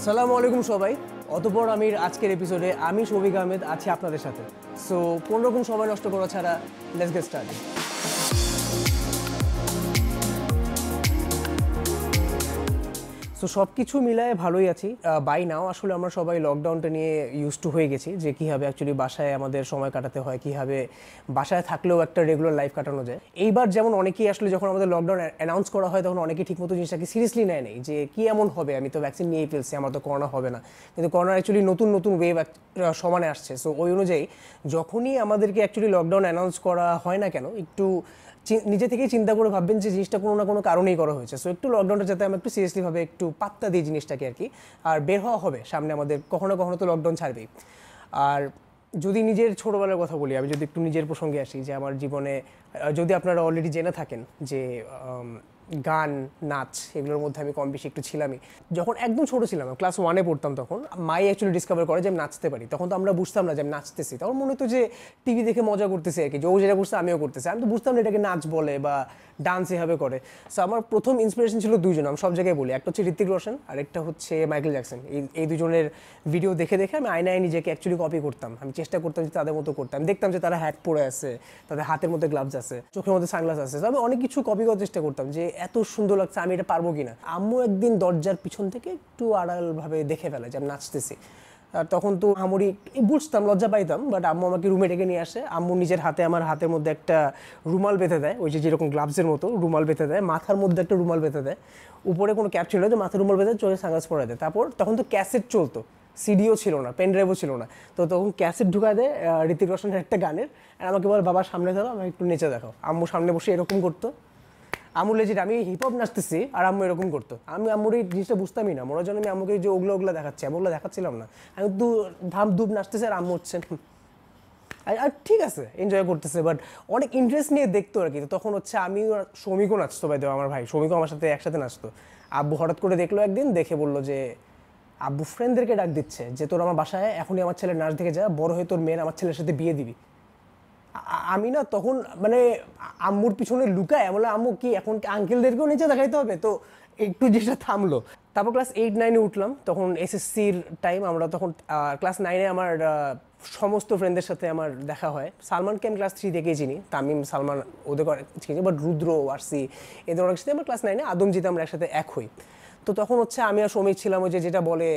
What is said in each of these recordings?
আসসালামু আলাইকুম সবাই অতপর আমির আজকের এপিসোডে আমি শৌভিক আহমেদ আছি আপনাদের সাথে সো কোন রকম সময় নষ্ট করা ছাড়া লেটস গেট স্টার্ট সো সব কিছু মিলায় ভালোই আছি বাই নাও আসলে আমরা সবাই লকডাউনটা নিয়ে ইউজ টু হয়ে গেছি যে কীভাবে অ্যাকচুয়ালি বাসায় আমাদের সময় কাটাতে হয় কীভাবে বাসায় থাকলেও একটা রেগুলার লাইফ কাটানো যায় এইবার যেমন অনেকেই আসলে যখন আমাদের লকডাউন অ্যানাউন্স করা হয় তখন অনেকেই ঠিকমতো জিনিসটাকে সিরিয়াসলি নেয় নেই যে কী এমন হবে আমি তো ভ্যাকসিন নিয়েই ফেলছি আমার তো করোনা হবে না কিন্তু করোনা অ্যাকচুয়ালি নতুন নতুন ওয়েভ সমানে আসছে সো ওই অনুযায়ী যখনই আমাদেরকে অ্যাকচুয়ালি লকডাউন অ্যানাউন্স করা হয় না কেন একটু নিজে থেকেই চিন্তা করে ভাববেন যে জিনিসটা কোনো না কোনো কারণেই করা হয়েছে সো একটু লকডাউনটা যাতে আমরা একটু সিরিয়াসলিভাবে একটু পাত্তা দিই জিনিসটাকে আর কি আর বের হওয়া হবে সামনে আমাদের কখনো কখনো তো লকডাউন ছাড়বেই আর যদি নিজের ছোটোবেলার কথা বলি আমি যদি একটু নিজের প্রসঙ্গে আসি যে আমার জীবনে যদি আপনারা অলরেডি জেনে থাকেন যে গান নাচ এগুলোর মধ্যে আমি কম বেশি একটু ছিলামই যখন একদম ছোটো ছিলাম ক্লাস ওয়ানে পড়তাম তখন মাই অ্যাকচুয়ালি ডিসকভার করে যে আমি নাচতে পারি তখন তো আমরা বুঝতাম না যে আমি নাচতেছি তখন মনে হতো যে টিভি দেখে মজা করতেছে আর কি যে ও যেটা করছে আমিও করতেছি আমি তো বুঝতাম না এটাকে নাচ বলে বা ডান্স এভাবে করে সো আমার প্রথম ইন্সপিরেশন ছিল দুজন আমি সব জায়গায় বলি একটা হচ্ছে ঋত্বিক রোশন আর একটা হচ্ছে মাইকেল জ্যাকসন এই এই দুজনের ভিডিও দেখে দেখে আমি আয়নায় নিজেকে অ্যাকচুয়ালি কপি করতাম আমি চেষ্টা করতাম যে তাদের মতো করতাম দেখতাম যে তারা হ্যাট পরে আছে তাদের হাতের মধ্যে গ্লাভস আছে চোখের মধ্যে সানগ্লাস আছে আমি অনেক কিছু কপি করার চেষ্টা করতাম যে এত সুন্দর লাগছে আমি এটা পারবো কিনা আম্মু একদিন দরজার পিছন থেকে একটু আড়ালভাবে দেখে ফেলে যে আমি নাচতেছি তখন তো আমরি বুঝতাম লজ্জা পাইতাম বাট আম্মু আমাকে রুমে ডেকে নিয়ে আসে আম্মু নিজের হাতে আমার হাতের মধ্যে একটা রুমাল বেঁধে দেয় ওই যে যেরকম গ্লাভসের মতো রুমাল বেঁধে দেয় মাথার মধ্যে একটা রুমাল বেঁধে দেয় উপরে কোনো ক্যাপ ছিল যে মাথার রুমাল বেঁধে চোখে সাংঘাস পরে দেয় তারপর তখন তো ক্যাসেট চলতো সিডিও ছিল না পেন ড্রাইভও ছিল না তো তখন ক্যাসেট ঢুকা দেয় ঋতিক রোশনের একটা গানের আর আমাকে বলে বাবা সামনে ধরো আমাকে একটু নেচে দেখো আম্মু সামনে বসে এরকম করতো আমুর লেজিট আমি হিপহপ নাচতেছি আর আম্মু এরকম করতো আমি আম্মুর এই জিনিসটা বুঝতামই না মনে হয় আমি আম্মুকে যে ওগুলো ওগুলো দেখাচ্ছি আমি ওগুলো দেখাচ্ছিলাম না আমি দু ধাম ধুপ নাচতেছি আর আম্মু হচ্ছে আর ঠিক আছে এনজয় করতেছে বাট অনেক ইন্টারেস্ট নিয়ে দেখতো আর কি তখন হচ্ছে আমি শ্রমিকও নাচতো ভাই বাইদ আমার ভাই শ্রমিকও আমার সাথে একসাথে নাচতো আব্বু হঠাৎ করে দেখলো একদিন দেখে বললো যে আব্বু ফ্রেন্ডদেরকে ডাক দিচ্ছে যে তোর আমার বাসায় এখনই আমার ছেলের নাচ দেখে যা বড় হয়ে তোর মেয়ের আমার ছেলের সাথে বিয়ে দিবি আমি না তখন মানে আম্মুর পিছনে লুকায় বলে আম্মু কি এখন আঙ্কেলদেরকেও নিচে দেখাইতে হবে তো একটু যেটা থামলো তারপর ক্লাস এইট নাইনে উঠলাম তখন এসএসসির টাইম আমরা তখন ক্লাস নাইনে আমার সমস্ত ফ্রেন্ডদের সাথে আমার দেখা হয় সালমানকে আমি ক্লাস থ্রি থেকেই চিনি তামিম সালমান ওদের চিনি বাট রুদ্র ওয়ার্সি এদের অনেক সাথে আমার ক্লাস নাইনে আদমজিতে আমরা একসাথে এক হই তো তখন হচ্ছে আমি আর সমীর ছিলাম ওই যে যেটা বলে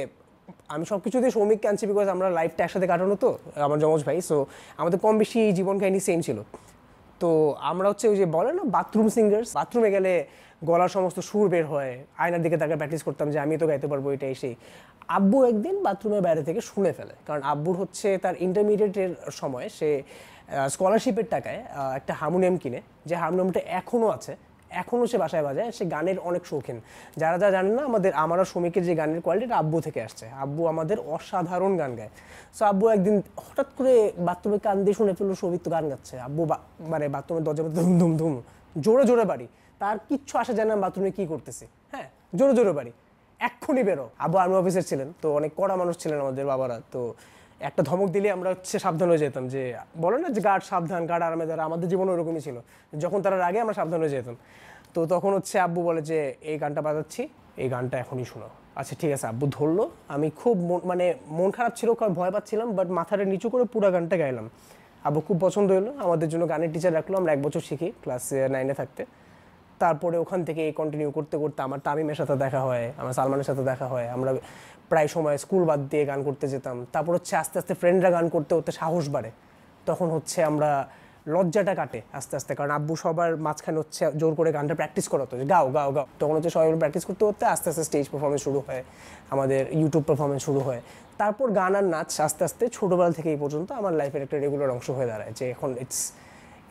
আমি সব কিছু দিয়ে সৌমিককে আনছি বিকজ আমরা লাইফটা একসাথে কাটানো তো আমার যমজ ভাই সো আমাদের কম বেশি এই জীবন কাহিনী সেম ছিল তো আমরা হচ্ছে ওই যে বলে না বাথরুম সিঙ্গার্স বাথরুমে গেলে গলার সমস্ত সুর বের হয় আয়নার দিকে তাকে প্র্যাকটিস করতাম যে আমি তো গাইতে পারবো এটা সেই আব্বু একদিন বাথরুমের বাইরে থেকে শুনে ফেলে কারণ আব্বুর হচ্ছে তার ইন্টারমিডিয়েটের সময় সে স্কলারশিপের টাকায় একটা হারমোনিয়াম কিনে যে হারমোনিয়ামটা এখনও আছে এখনও সে বাসায় বাজায় সে গানের অনেক শৌখিন যারা যা জানেন না আমাদের আমারা শ্রমিকের যে গানের কোয়ালিটিটা আব্বু থেকে আসছে আব্বু আমাদের অসাধারণ গান গায় সো আব্বু একদিন হঠাৎ করে বাথরুমে কান দিয়ে শুনে ফেললো সৌভিক তো গান গাচ্ছে আব্বু মানে বাথরুমে দরজা ধুম ধুম ধুম জোরে জোরে বাড়ি তার কিচ্ছু আসা যায় না বাথরুমে কী করতেছে হ্যাঁ জোরে জোরে বাড়ি এক্ষুনি বেরো আব্বু আর্মি অফিসার ছিলেন তো অনেক কড়া মানুষ ছিলেন আমাদের বাবারা তো একটা ধমক দিলে আমরা হচ্ছে সাবধান হয়ে যেতাম যে বলো না যে গার্ড সাবধান গার্ড আরামে দ্বারা আমাদের জীবন ওরকমই ছিল যখন তারা আগে আমরা সাবধান হয়ে যেতাম তো তখন হচ্ছে আব্বু বলে যে এই গানটা বাজাচ্ছি এই গানটা এখনই শোনো আচ্ছা ঠিক আছে আব্বু ধরলো আমি খুব মানে মন খারাপ ছিল কারণ ভয় পাচ্ছিলাম বাট মাথাটা নিচু করে পুরো গানটা গাইলাম আব্বু খুব পছন্দ হলো আমাদের জন্য গানের টিচার রাখলো আমরা এক বছর শিখি ক্লাস নাইনে থাকতে তারপরে ওখান থেকে কন্টিনিউ করতে করতে আমার তামিমের সাথে দেখা হয় আমার সালমানের সাথে দেখা হয় আমরা প্রায় সময় স্কুল বাদ দিয়ে গান করতে যেতাম তারপর হচ্ছে আস্তে আস্তে ফ্রেন্ডরা গান করতে করতে সাহস বাড়ে তখন হচ্ছে আমরা লজ্জাটা কাটে আস্তে আস্তে কারণ আব্বু সবার মাঝখানে হচ্ছে জোর করে গানটা প্র্যাকটিস করাতো গাও গাও গাও তখন হচ্ছে সবাই প্র্যাকটিস করতে করতে আস্তে আস্তে স্টেজ পারফরমেন্স শুরু হয় আমাদের ইউটিউব পারফরমেন্স শুরু হয় তারপর গান আর নাচ আস্তে আস্তে ছোটোবেলা থেকে এই পর্যন্ত আমার লাইফের একটা রেগুলার অংশ হয়ে দাঁড়ায় যে এখন ইটস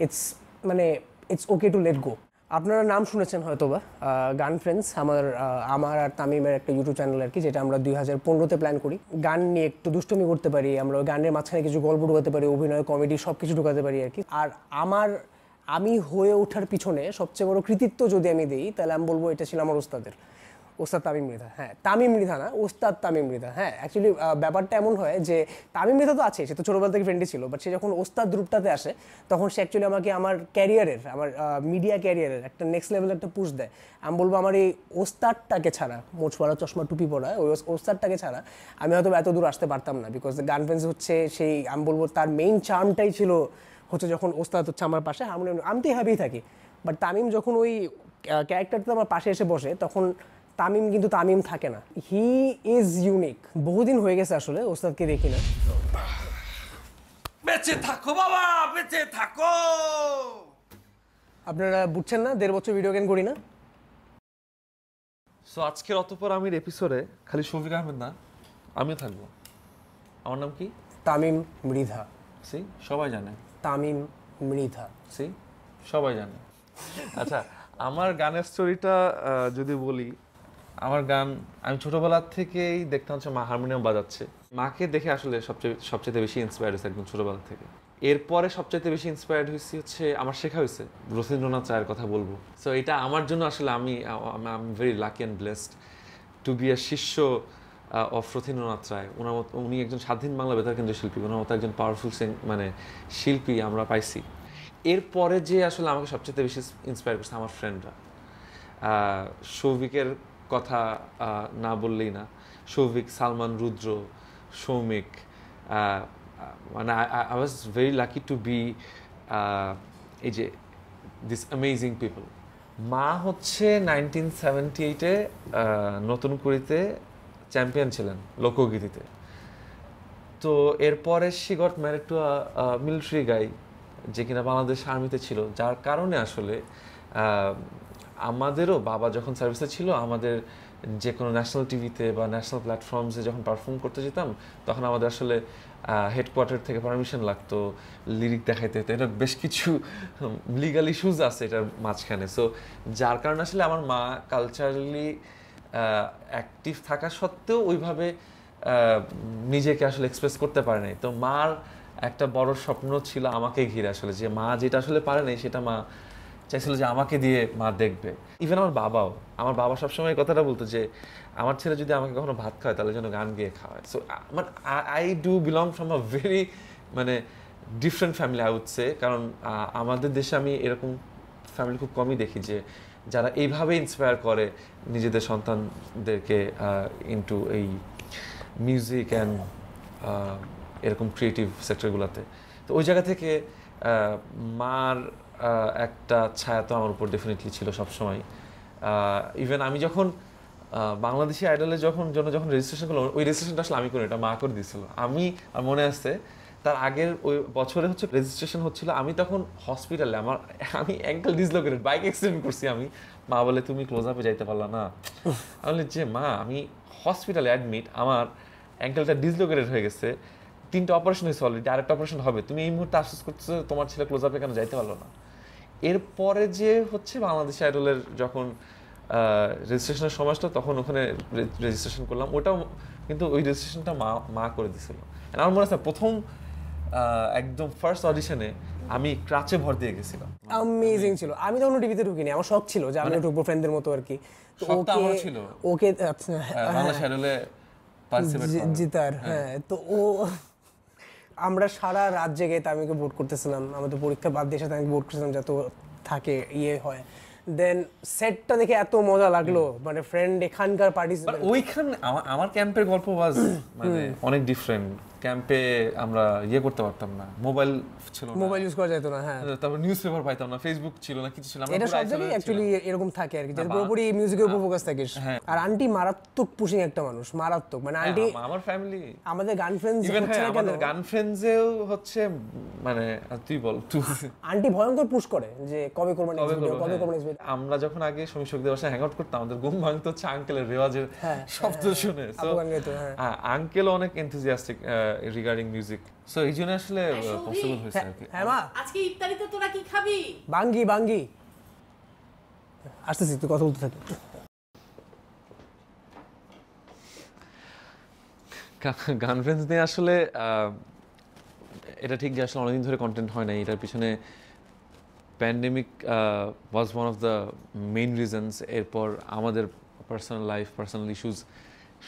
ইটস মানে it's okay to let go আপনারা নাম শুনেছেন হয়তো বা গান ফ্রেন্ডস আমার আমার আর তামিমের একটা ইউটিউব চ্যানেল আর কি যেটা আমরা দুই হাজার পনেরোতে প্ল্যান করি গান নিয়ে একটু দুষ্টমি করতে পারি আমরা গানের মাঝখানে কিছু গল্প ঢুকাতে পারি অভিনয় কমেডি সব কিছু ঢুকাতে পারি আর কি আর আমার আমি হয়ে ওঠার পিছনে সবচেয়ে বড় কৃতিত্ব যদি আমি দিই তাহলে আমি বলবো এটা ছিল আমার ওস্তাদের ওস্তাদ তামিম মৃধা হ্যাঁ তামিম মৃধা না ওস্তাদ তামিম মৃধা হ্যাঁ অ্যাকচুয়ালি ব্যাপারটা এমন হয় যে তামিম মৃধা তো আছে সে তো ছোটোবেলা থেকে ফ্রেন্ডে ছিল বাট সে যখন ওস্তাদ গ্রুপটাতে আসে তখন সে অ্যাকচুয়ালি আমাকে আমার ক্যারিয়ারের আমার মিডিয়া ক্যারিয়ারের একটা নেক্সট লেভেলের একটা পুশ দেয় আমি বলবো আমার এই ওস্তাদটাকে ছাড়া মোচপাড়া চশমা টুপি পরা ওই ওস্তাদটাকে ছাড়া আমি হয়তো এত দূর আসতে পারতাম না বিকজ গান ফ্রেন্স হচ্ছে সেই আমি বলবো তার মেইন চার্মটাই ছিল হচ্ছে যখন ওস্তাদ হচ্ছে আমার পাশে হারমোনিয়াম আমি তো এভাবেই থাকি বাট তামিম যখন ওই ক্যারেক্টারটা আমার পাশে এসে বসে তখন তামিম কিন্তু তামিম থাকে না হি ইজ ইউনিক বহুদিন হয়ে গেছে আসলে ওস্তাদকে দেখি না বেঁচে থাকো বাবা বেঁচে থাকো আপনারা বুঝছেন না দেড় বছর ভিডিও গেম করি না সো আজকের অতপর আমির এপিসোডে খালি শফিক আহমেদ না আমিও থাকবো আমার নাম কি তামিম মৃধা সি সবাই জানে তামিম মৃধা সি সবাই জানে আচ্ছা আমার গানের স্টোরিটা যদি বলি আমার গান আমি ছোটবেলার থেকেই দেখতাম হচ্ছে মা হারমোনিয়াম বাজাচ্ছে মাকে দেখে আসলে সবচেয়ে সবচেয়ে বেশি ইন্সপায়ার হয়েছে একদম ছোটবেলা থেকে এরপরে সবচেয়ে বেশি ইন্সপায়ার্ড হয়েছি হচ্ছে আমার শেখা হয়েছে রথীন্দ্রনাথ চায়ের কথা বলবো সো এটা আমার জন্য আসলে আমি I am very lucky and blessed to be a শিষ্য অফ রথীন্দ্রনাথ রায় ওনার মতো উনি একজন স্বাধীন বাংলা বেতার কেন্দ্রের শিল্পী ওনার মতো একজন পাওয়ারফুল মানে শিল্পী আমরা পাইছি এরপরে যে আসলে আমাকে সবচেয়ে বেশি ইন্সপায়ার করছে আমার ফ্রেন্ডরা সৌভিকের কথা না বললেই না সৌভিক সালমান রুদ্র সৌমিক মানে I was very lucky to be এই যে দিস অ্যামেজিং পিপল মা হচ্ছে নাইনটিন সেভেন্টি এইটে নতুন কুড়িতে চ্যাম্পিয়ন ছিলেন লোকগীতিতে তো এরপরে she got married to military guy যে কিনা বাংলাদেশ আর্মিতে ছিল যার কারণে আসলে আমাদেরও বাবা যখন সার্ভিসে ছিল আমাদের যে কোনো ন্যাশনাল টিভিতে বা ন্যাশনাল প্ল্যাটফর্মসে যখন পারফর্ম করতে যেতাম তখন আমাদের আসলে হেডকোয়ার্টার থেকে পারমিশন লাগতো লিরিক দেখাইতে হতো এটা বেশ কিছু লিগাল ইস্যুজ আছে এটার মাঝখানে সো যার কারণে আসলে আমার মা কালচারালি অ্যাক্টিভ থাকা সত্ত্বেও ওইভাবে নিজেকে আসলে এক্সপ্রেস করতে পারে নাই তো মার একটা বড় স্বপ্ন ছিল আমাকে ঘিরে আসলে যে মা যেটা আসলে পারে নাই সেটা মা চাইছিল যে আমাকে দিয়ে মা দেখবে ইভেন আমার বাবাও আমার বাবা সবসময় কথাটা বলতো যে আমার ছেলে যদি আমাকে কখনো ভাত খায় তাহলে যেন গান গিয়ে খাওয়ায় সো মানে I do belong from a very মানে ডিফারেন্ট ফ্যামিলি আই কারণ আমাদের দেশে আমি এরকম ফ্যামিলি খুব কমই দেখি যে যারা এইভাবে ইন্সপায়ার করে নিজেদের সন্তানদেরকে ইন্টু এই মিউজিক অ্যান্ড এরকম ক্রিয়েটিভ সেক্টরগুলোতে তো ওই জায়গা থেকে মার একটা ছায়া তো আমার উপর ডেফিনেটলি ছিল সবসময় ইভেন আমি যখন বাংলাদেশি আইডলে যখন জন্য যখন রেজিস্ট্রেশন করলাম ওই রেজিস্ট্রেশনটা আসলে আমি করি এটা মা করে দিয়েছিল আমি মনে আছে তার আগের ওই বছরে হচ্ছে রেজিস্ট্রেশন হচ্ছিল আমি তখন হসপিটালে আমার আমি অ্যাঙ্কেল ডিসলোকেটেড বাইক অ্যাক্সিডেন্ট করছি আমি মা বলে তুমি ক্লোজ আপে যাইতে পারলা না আমি যে মা আমি হসপিটালে অ্যাডমিট আমার অ্যাঙ্কেলটা ডিসলোকেটেড হয়ে গেছে তিনটা অপারেশন হয়েছে অলরেডি আরেকটা অপারেশন হবে তুমি এই মুহূর্তে আশ্বাস করছো তোমার ছেলে ক্লোজ আপে কেন যাইতে পারলো না এরপরে যে হচ্ছে বাংলাদেশ আইডলের যখন রেজিস্ট্রেশনের সময়টা তখন ওখানে রেজিস্ট্রেশন করলাম ওটাও কিন্তু ওই রেজিস্ট্রেশনটা মা মা করে দিছিল আমার মনে আছে প্রথম একদম ফার্স্ট অডিশনে আমি ক্রাচে ভর দিয়ে গেছিলাম অ্যামেজিং ছিল আমি তখন টিভিতে ঢুকিনি আমার শখ ছিল যে আমি ঢুকবো মানে ফ্রেন্ডদের মতো আর কি ওকে ছিল ওকে বাংলা শ্যাডলে জিতার হ্যাঁ তো ও আমরা সারা রাত জেগে তামিমকে ভোট করতেছিলাম আমাদের পরীক্ষা বাদ দিয়ে সাথে আমি ভোট করছিলাম যত থাকে ইয়ে হয় দেন সেটটা দেখে এত মজা লাগলো মানে ফ্রেন্ড এখানকার পার্টিসিপেন্ট ওইখান আমার ক্যাম্পের গল্প ওয়াজ মানে অনেক ডিফারেন্ট ক্যাম্পে আমরা ইয়ে করতে পারতাম না মোবাইল ছিল না মোবাইল ইউজ করা যেত না হ্যাঁ তারপর নিউজ পেপার পাইতাম না ফেসবুক ছিল না কিছু ছিল না এটা সব জায়গায় অ্যাকচুয়ালি এরকম থাকে আর কি যে পুরোপুরি মিউজিকের উপর ফোকাস থাকে হ্যাঁ। আর আন্টি মারাত্মক পুশিং একটা মানুষ মারাত্মক মানে হ্যাঁ, আন্টি আমার ফ্যামিলি আমাদের গান ফ্রেন্ডস হচ্ছে হ্যাঁ, না কেন গান ফ্রেন্ডসেও হচ্ছে মানে তুই বল তুই আন্টি ভয়ঙ্কর পুশ করে যে কবে করবেন কবে করবেন আমরা যখন আগে সমী শক্তি বাসায় হ্যাং আউট করতাম আমাদের ঘুম ভাঙতো হচ্ছে আঙ্কেলের রেওয়াজের হ্যাঁ, শব্দ হ্যাঁ, শুনে আঙ্কেল হ্যাঁ। অনেক এনথুজিয়াস্টিক রিগার্ডিং মিউজিক সো এই জন্য আসলে পসিবল হয়েছে আর কি আজকে ইফতারিতে তোরা কি খাবি বাঙ্গি বাঙ্গি আসতেছি তুই কথা বলতে থাকি গান ফ্রেন্ডস নিয়ে আসলে এটা ঠিক যে আসলে অনেকদিন ধরে কন্টেন্ট হয় না এটার পিছনে pandemic was one of the main reasons এরপর আমাদের পার্সোনাল লাইফ পার্সোনাল ইস্যুস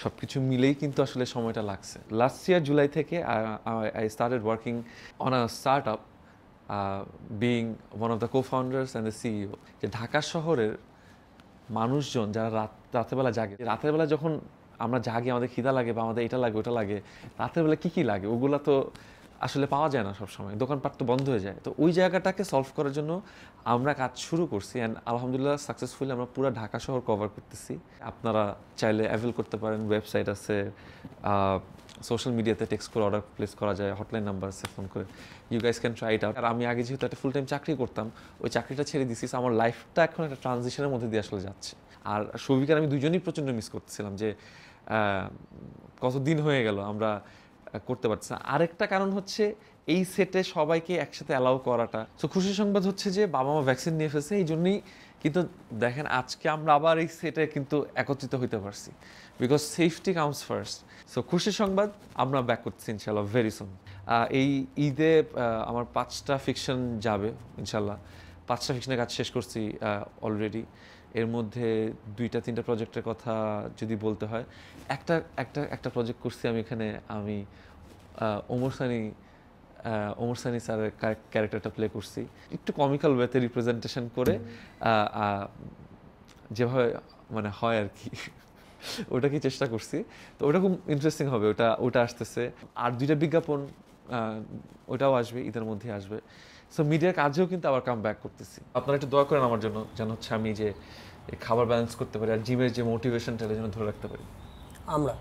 সব কিছু মিলেই কিন্তু আসলে সময়টা লাগছে লাস্ট ইয়ার জুলাই থেকে I started working on a startup being one of the co founders and the CEO যে ঢাকা শহরের মানুষজন যারা রাত রাতের বেলা জাগে রাতের বেলা যখন আমরা জাগি আমাদের খিদা লাগে বা আমাদের এটা লাগে ওটা লাগে রাতের বেলা কী কী লাগে ওগুলো তো আসলে পাওয়া যায় না সবসময় দোকানপাট তো বন্ধ হয়ে যায় তো ওই জায়গাটাকে সলভ করার জন্য আমরা কাজ শুরু করছি অ্যান্ড আলহামদুলিল্লাহ সাকসেসফুলি আমরা পুরো ঢাকা শহর কভার করতেছি আপনারা চাইলে অ্যাভেল করতে পারেন ওয়েবসাইট আছে সোশ্যাল মিডিয়াতে টেক্সট করে অর্ডার প্লেস করা যায় হটলাইন নাম্বার আছে ফোন করে you guys can try it out আর আমি আগে যেহেতু একটা ফুল টাইম চাকরি করতাম ওই চাকরিটা ছেড়ে দিছি আমার লাইফটা এখন একটা ট্রানজিশনের মধ্যে দিয়ে আসলে যাচ্ছে আর সৌভিকার আমি দুজনেই প্রচণ্ড মিস করতেছিলাম যে কতদিন হয়ে গেল আমরা করতে পারছে আরেকটা কারণ হচ্ছে এই সেটে সবাইকে একসাথে অ্যালাউ করাটা তো খুশি সংবাদ হচ্ছে যে বাবা মা ভ্যাকসিন নিয়ে ফেলছে এই জন্যই কিন্তু দেখেন আজকে আমরা আবার এই সেটে কিন্তু একত্রিত হইতে পারছি because safety comes first so খুশি সংবাদ আমরা ব্যাক করছি ইনশাল্লাহ ভেরি সুন এই ঈদে আমার পাঁচটা ফিকশন যাবে ইনশাল্লাহ পাঁচটা ফিকশনের কাজ শেষ করছি অলরেডি এর মধ্যে দুইটা তিনটা প্রজেক্টের কথা যদি বলতে হয় একটা একটা একটা প্রজেক্ট করছি আমি এখানে আমি ওমর সানি ওমর সানি স্যারের ক্যারেক্টারটা প্লে করছি একটু কমিক্যাল ওয়েতে রিপ্রেজেন্টেশন করে যেভাবে মানে হয় আর কি কি চেষ্টা করছি তো ওটা খুব ইন্টারেস্টিং হবে ওটা ওটা আসতেছে আর দুইটা বিজ্ঞাপন ওটাও আসবে ঈদের মধ্যে আসবে সো মিডিয়ার কাজেও কিন্তু আবার কাম ব্যাক করতেছি আপনারা একটু দয়া করেন আমার জন্য যেন হচ্ছে আমি যে খাবার ব্যালেন্স করতে পারি আর জিমের যে মোটিভেশনটা এটা যেন ধরে রাখতে পারি আমরা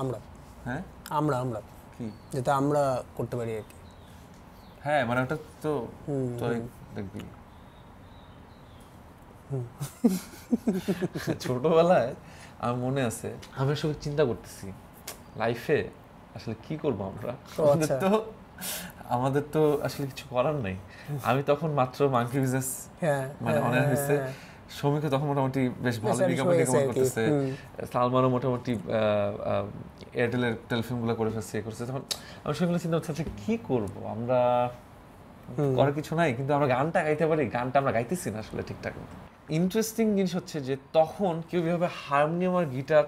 আমরা হ্যাঁ আমরা আমরা কি যেটা আমরা করতে পারি আর কি হ্যাঁ মানে ওটা তো তো দেখবি ছোটবেলায় আমার মনে আছে আমি সব চিন্তা করতেছি লাইফে আসলে কি করবো আমরা আচ্ছা। তো আমাদের তো আসলে কিছু করার নাই আমি তখন মাত্র মাংকি হ্যাঁ, বিজনেস মানে অনার হ্যাঁ, হয়েছে হ্যাঁ, সৌমিকও তখন মোটামুটি বেশ ভালো বিজ্ঞাপন বিজ্ঞাপন করতেছে সালমানও মোটামুটি এয়ারটেলের টেলিফিল্মগুলো করে ফেলছে ইয়ে করছে তখন আমি সেগুলো চিন্তা করছি আচ্ছা কী করবো আমরা করার কিছু নাই কিন্তু আমরা গানটা গাইতে পারি গানটা আমরা গাইতেছি না আসলে ঠিকঠাক ইন্টারেস্টিং জিনিস হচ্ছে যে তখন কেউ কীভাবে হারমোনিয়াম আর গিটার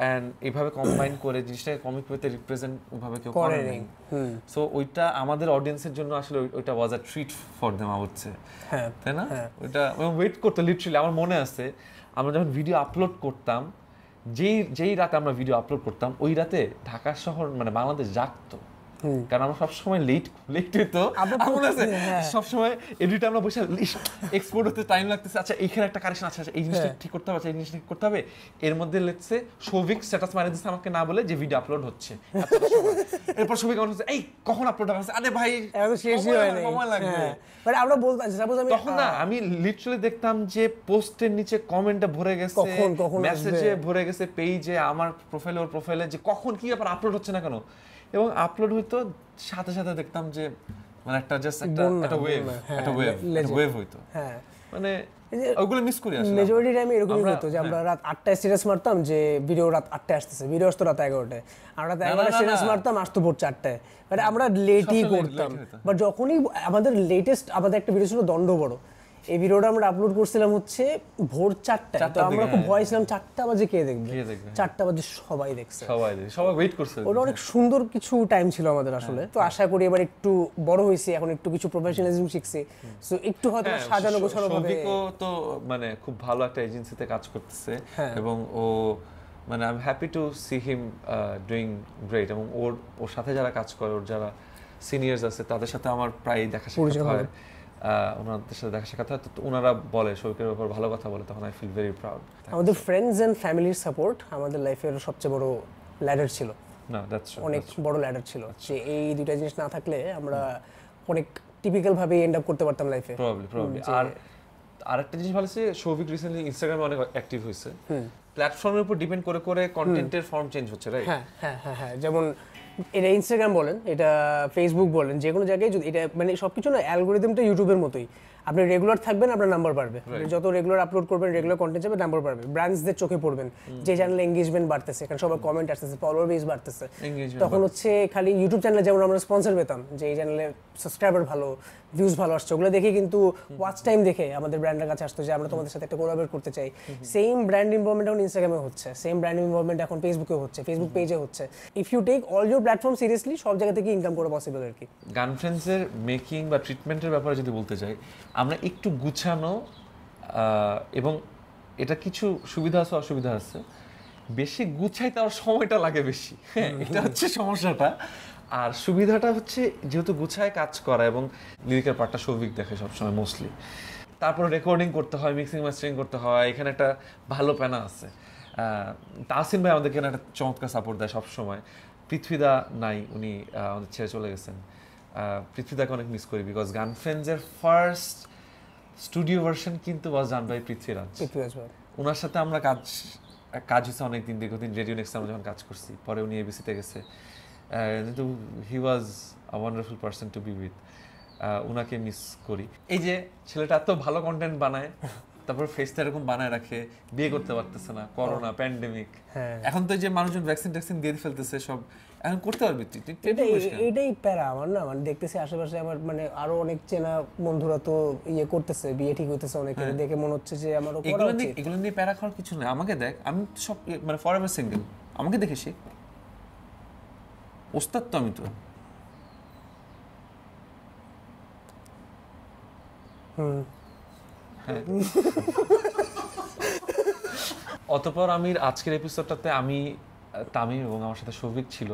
অ্যান্ড এইভাবে কম্বাইন করে জিনিসটাকে কমিক পেতে রিপ্রেজেন্ট ওভাবে কেউ করে নেই সো ওইটা আমাদের অডিয়েন্সের জন্য আসলে ওইটা was a treat for them হচ্ছে হ্যাঁ তাই না হ্যাঁ। ওইটা ওয়েট করতো লিটারালি আমার মনে আছে আমরা যখন ভিডিও আপলোড করতাম যেই যেই রাতে আমরা ভিডিও আপলোড করতাম ওই রাতে ঢাকা শহর মানে বাংলাদেশ জাগতো কারণ আমরা সবসময় লেট লেট হইতো সবসময় এডিটে আমরা বসে এক্সপোর্ট হতে টাইম লাগতেছে আচ্ছা এইখানে একটা কারেকশন আছে আচ্ছা, এই জিনিসটা হ্যাঁ। ঠিক করতে হবে আচ্ছা, এই জিনিসটা ঠিক করতে হবে এর মধ্যে লেটসে সৌভিক স্ট্যাটাস দিচ্ছে আমাকে না বলে যে ভিডিও আপলোড হচ্ছে আচ্ছা, এরপর সৌভিক আমার এই কখন আপলোড হবে আরে ভাই শেষই হ্যাঁ, মানে আমরা বলতাম সাপোজ আমি তখন না আমি লিটারালি দেখতাম যে পোস্টের নিচে কমেন্টে ভরে গেছে মেসেজে ভরে গেছে পেজে আমার প্রোফাইল ওর প্রোফাইলে যে কখন কি ব্যাপার আপলোড হচ্ছে না কেন এবং আপলোড হইতো সাথে সাথে দেখতাম যে মানে একটা জাস্ট একটা একটা ওয়েভ হ্যাঁ, একটা ওয়েভ ওয়েভ হইতো হ্যাঁ মানে হ্যাঁ। আমরা রাত মারতাম যে রাত আসতেছে রাত আমরা মারতাম মানে আমরা লেটই করতাম বা যখনই আমাদের লেটেস্ট আমাদের একটা ভিডিও ছিল দণ্ড বড় এই ভিডিওটা আমরা আপলোড করছিলাম হচ্ছে ভোর চারটায় তো আমরা খুব হ্যাঁ। ভয় ছিলাম চারটা বাজে কে দেখবে চারটা বাজে সবাই দেখছে সবাই দেখছে সবাই ওয়েট করছে ওটা অনেক সুন্দর কিছু টাইম ছিল আমাদের হ্যাঁ, আসলে তো হ্যাঁ। আশা করি এবার একটু বড় হয়েছে এখন একটু কিছু প্রফেশনালিজম শিখছে সো একটু হয়তো সাজানো গোছানো হবে সবিকো তো মানে খুব ভালো একটা এজেন্সিতে কাজ করতেছে এবং ও মানে I am happy to see him doing great এবং ওর ওর সাথে যারা কাজ করে ওর যারা সিনিয়র্স আছে তাদের সাথে আমার প্রায় দেখা সাক্ষাৎ হয় ওনাদের সাথে দেখা সাক্ষাৎ হয় তো ওনারা বলে শৈকের ব্যাপার ভালো কথা বলে তখন আই ফিল ভেরি প্রাউড আমাদের ফ্রেন্ডস অ্যান্ড ফ্যামিলির সাপোর্ট আমাদের লাইফের সবচেয়ে বড় ল্যাডার ছিল না দ্যাটস অনেক বড় ল্যাডার ছিল যে এই দুইটা জিনিস না থাকলে আমরা অনেক টিপিক্যাল ভাবে এন্ড আপ করতে পারতাম লাইফে প্রবলেম প্রবলেম আর আরেকটা জিনিস ভালো আছে শৌভিক রিসেন্টলি ইনস্টাগ্রামে অনেক অ্যাক্টিভ হয়েছে প্ল্যাটফর্মের উপর ডিপেন্ড করে করে কন্টেন্টের ফর্ম চেঞ্জ হচ্ছে রাইট হ্যাঁ, হ্যাঁ হ্যাঁ হ্যাঁ যেমন এটা ইনস্টাগ্রাম বলেন এটা ফেসবুক বলেন যে কোনো জায়গায় যদি এটা মানে সব কিছু না অ্যালগোরিদমটা ইউটিউবের মতোই আপনি রেগুলার থাকবেন আপনার নাম্বার বাড়বে যত রেগুলার আপলোড করবেন রেগুলার কন্টেন্ট যাবে নাম্বার বাড়বে ব্র্যান্ডসদের চোখে পড়বেন যে চ্যানেলে এঙ্গেজমেন্ট বাড়তেছে কারণ সবার কমেন্ট আসতেছে ফলোয়ার বেস বাড়তেছে তখন হচ্ছে খালি ইউটিউব চ্যানেলে যেমন আমরা স্পন্সর পেতাম যে এই চ্যানেলে সাবস্ক্রাইবার ভালো ভিউজ ভালো আসছে ওগুলো দেখে কিন্তু ওয়াচ টাইম দেখে আমাদের ব্র্যান্ডের কাছে আসতো যে আমরা তোমাদের সাথে একটা কোলাবেট করতে চাই সেম ব্র্যান্ড ইনভলভমেন্ট এখন ইনস্টাগ্রামে হচ্ছে সেম ব্র্যান্ড ইনভলভমেন্ট এখন ফেসবুকে হচ্ছে ফেসবুক পেজে হচ্ছে if you take all your platform seriously সব জায়গা থেকে ইনকাম করা পসিবল আর কি গার্লফ্রেন্ডসের মেকিং বা ট্রিটমেন্টের ব্যাপারে যদি বলতে চাই আমরা একটু গুছানো এবং এটা কিছু সুবিধা আছে অসুবিধা আছে বেশি গুছাই তার সময়টা লাগে বেশি হ্যাঁ এটা হচ্ছে সমস্যাটা আর সুবিধাটা হচ্ছে যেহেতু গুছায় কাজ করা এবং লিরিকের পার্টটা সৌভিক দেখে সবসময় মোস্টলি তারপর রেকর্ডিং করতে হয় মিক্সিং মাস্টারিং করতে হয় এখানে একটা ভালো প্যানা আছে তাসিন ভাই আমাদেরকে একটা চমৎকার সাপোর্ট দেয় সবসময় পৃথ্বীদা নাই উনি আমাদের ছেড়ে চলে গেছেন পৃথ্বীদাকে অনেক মিস করি বিকজ গান ফ্রেন্ডসের ফার্স্ট স্টুডিও ভার্সন কিন্তু ওয়াজ ডান বাই পৃথ্বীরাজ ওনার সাথে আমরা কাজ কাজ হয়েছে অনেকদিন দীর্ঘদিন রেডিও নেক্সট আমরা যখন কাজ করছি পরে উনি এবিসিতে গেছে কিন্তু he was a wonderful person to be with ওনাকে মিস করি এই যে ছেলেটা এত ভালো কন্টেন্ট বানায় তারপর ফেসটা এরকম বানায় রাখে বিয়ে করতে পারতেছে না করোনা প্যান্ডেমিক এখন তো যে মানুষজন ভ্যাকসিন ট্যাকসিন দিয়ে ফেলতেছে সব এখন হ্যাঁ, করতে পারবি তুই এটাই প্যারা আমার না মানে দেখতেছি আশেপাশে আমার মানে আরো অনেক চেনা বন্ধুরা তো ইয়ে করতেছে বিয়ে ঠিক হইতেছে অনেক হ্যাঁ। দেখে মনে হচ্ছে যে আমার এগুলো নিয়ে এগুলো নিয়ে প্যারা খাওয়ার কিছু নেই আমাকে দেখ আমি সব মানে ফর এভার সিঙ্গেল আমাকে দেখে শিখ ওস্তাদ তো আমি তো হুম হ্যাঁ অতপর আমি আজকের এপিসোডটাতে আমি তামিম এবং আমার সাথে সৌভিক ছিল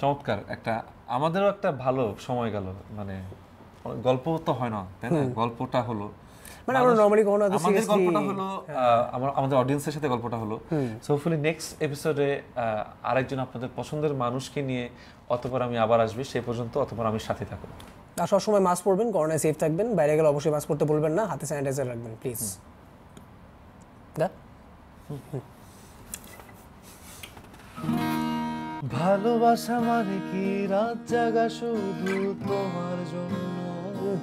চমৎকার একটা আমাদেরও একটা ভালো সময় গেল মানে গল্প তো হয় না তাই না গল্পটা হলো মানে আমরা নরমালি কোনো আমাদের গল্পটা হলো হ্যাঁ। আমার আমাদের অডিয়েন্সের সাথে গল্পটা হলো সো হোপফুলি নেক্সট এপিসোডে আরেকজন আপনাদের পছন্দের মানুষকে নিয়ে অতপর আমি আবার আসবে সেই পর্যন্ত অতপর আমি সাথে থাকবো আর সবসময় মাস্ক পরবেন করোনায় সেফ থাকবেন বাইরে গেলে অবশ্যই মাস্ক পরতে বলবেন না হাতে স্যানিটাইজার রাখবেন প্লিজ দা হুম ভালোবাসা মানে কি রাত জাগা শুধু তোমার জন্য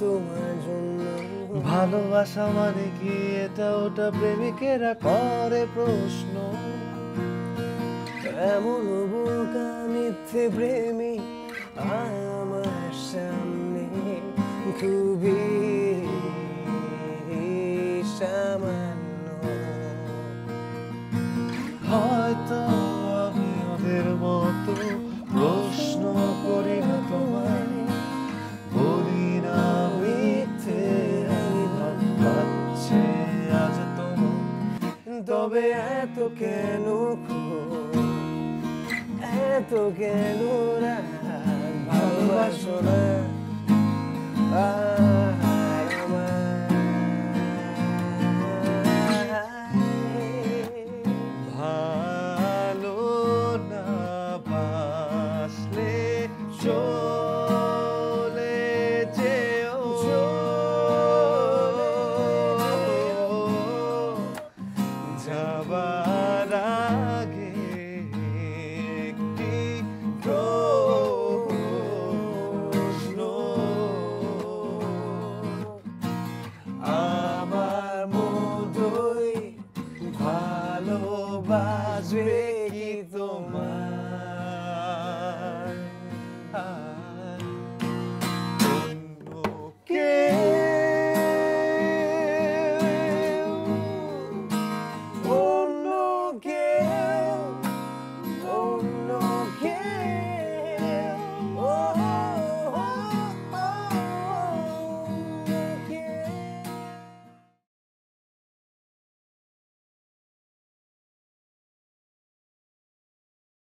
তোমার জন্য ভালোবাসা মানে কি এটা ওটা প্রেমিকেরা করে প্রশ্ন এমন বোকা মিথ্যে প্রেমী আমার সামনে খুবই শ্যামা আগের মতো প্রশ্ন করি না তোমায় বলি না মিথ্যে লাগছে আজ তোমার তবে এত কেন এত কেন ভালোবাসো না